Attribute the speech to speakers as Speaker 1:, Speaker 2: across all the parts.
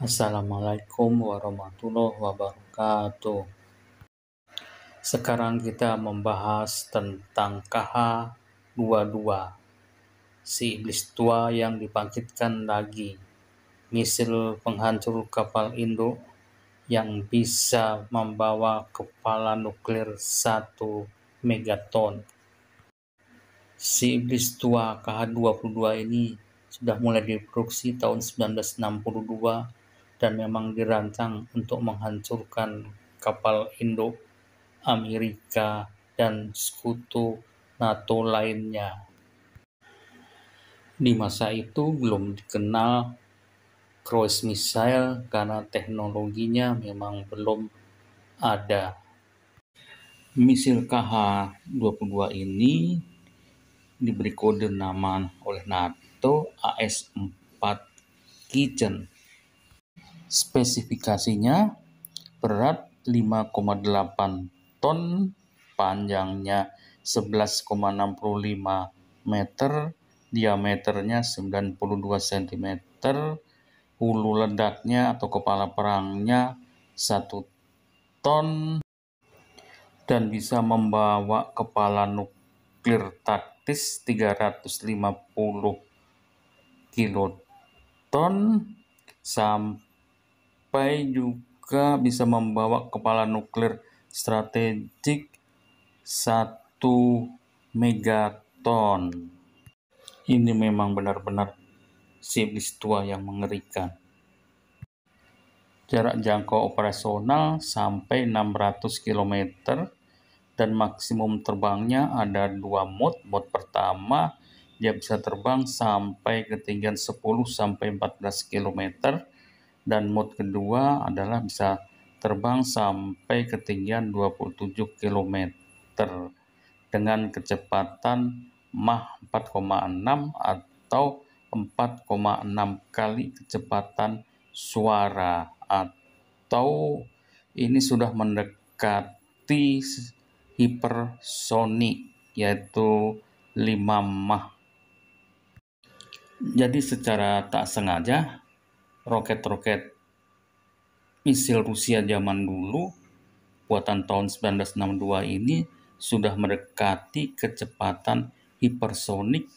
Speaker 1: Assalamualaikum warahmatullahi wabarakatuh. Sekarang kita membahas tentang KH 22 si iblis tua yang dibangkitkan lagi. Misil penghancur kapal induk yang bisa membawa kepala nuklir 1 megaton. Si iblis tua KH22 ini sudah mulai diproduksi tahun 1962 dan memang dirancang untuk menghancurkan kapal induk Amerika dan sekutu NATO lainnya. Di masa itu belum dikenal cruise missile karena teknologinya memang belum ada. Misil KH-22 ini diberi kode nama oleh NATO AS-4 Kitchen Spesifikasinya berat 5,8 ton, panjangnya 11,65 meter, diameternya 92 cm, hulu ledaknya atau kepala perangnya 1 ton dan bisa membawa kepala nuklir taktis 350 kiloton sampai sampai juga bisa membawa kepala nuklir strategik 1 megaton. Ini memang benar-benar siblis tua yang mengerikan. Jarak jangkau operasional sampai 600 km dan maksimum terbangnya ada dua mode. Mode pertama dia bisa terbang sampai ketinggian 10 sampai 14 km dan mode kedua adalah bisa terbang sampai ketinggian 27 km dengan kecepatan Mach 4,6 atau 4,6 kali kecepatan suara atau ini sudah mendekati hipersonik yaitu 5 Mach. Jadi secara tak sengaja roket-roket misil Rusia zaman dulu buatan tahun 1962 ini sudah mendekati kecepatan hipersonik.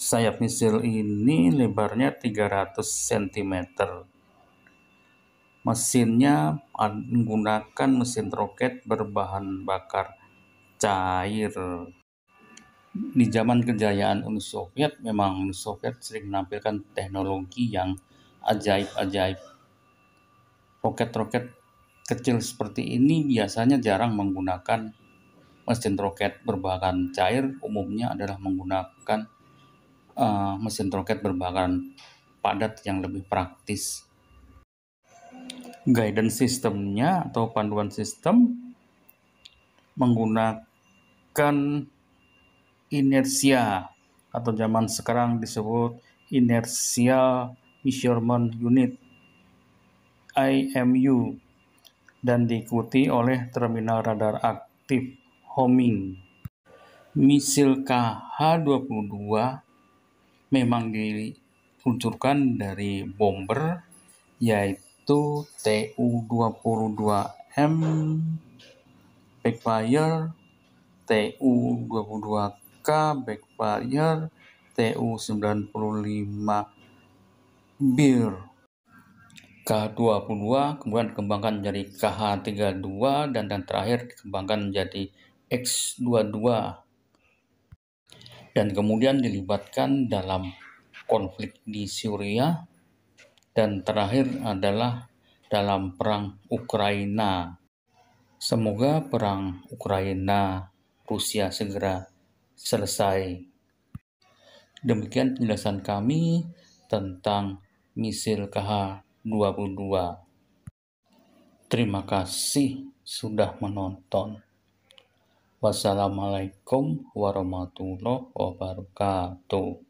Speaker 1: Sayap misil ini lebarnya 300 cm. Mesinnya menggunakan mesin roket berbahan bakar cair. Di zaman kejayaan Uni Soviet, memang Uni Soviet sering menampilkan teknologi yang ajaib-ajaib. Roket-roket kecil seperti ini biasanya jarang menggunakan mesin roket berbahan cair, umumnya adalah menggunakan uh, mesin roket berbahan padat yang lebih praktis. Guidance sistemnya atau panduan sistem menggunakan inersia atau zaman sekarang disebut inersial Measurement Unit IMU dan diikuti oleh terminal radar aktif homing. Misil KH-22 memang diluncurkan dari bomber yaitu TU-22M Backfire, TU-22K Backfire, TU-95 bir k 22 kemudian dikembangkan menjadi KH32 dan yang terakhir dikembangkan menjadi X22 dan kemudian dilibatkan dalam konflik di Suriah dan terakhir adalah dalam perang Ukraina. Semoga perang Ukraina Rusia segera selesai. Demikian penjelasan kami tentang misil KH22. Terima kasih sudah menonton. Wassalamualaikum warahmatullahi wabarakatuh.